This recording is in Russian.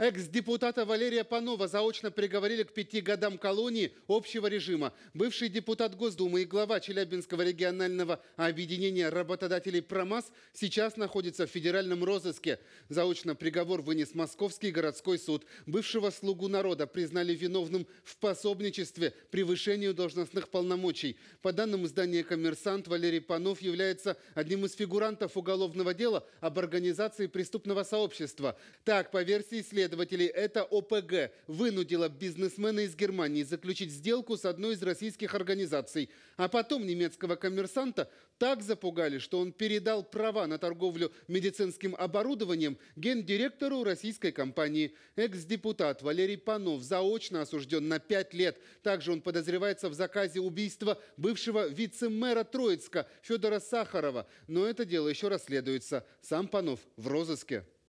Экс-депутата Валерия Панова заочно приговорили к пяти годам колонии общего режима. Бывший депутат Госдумы и глава Челябинского регионального объединения работодателей «Промас» сейчас находится в федеральном розыске. Заочно приговор вынес Московский городской суд. Бывшего слугу народа признали виновным в пособничестве, превышению должностных полномочий. По данным издания «Коммерсант», Валерий Панов является одним из фигурантов уголовного дела об организации преступного сообщества. Так, по версии следствия, следователей это ОПГ вынудило бизнесмена из Германии заключить сделку с одной из российских организаций, а потом немецкого коммерсанта так запугали, что он передал права на торговлю медицинским оборудованием гендиректору российской компании. Экс-депутат Валерий Панов заочно осужден на пять лет. Также он подозревается в заказе убийства бывшего вице-мэра Троицка Федора Сахарова. Но это дело еще расследуется. Сам Панов в розыске.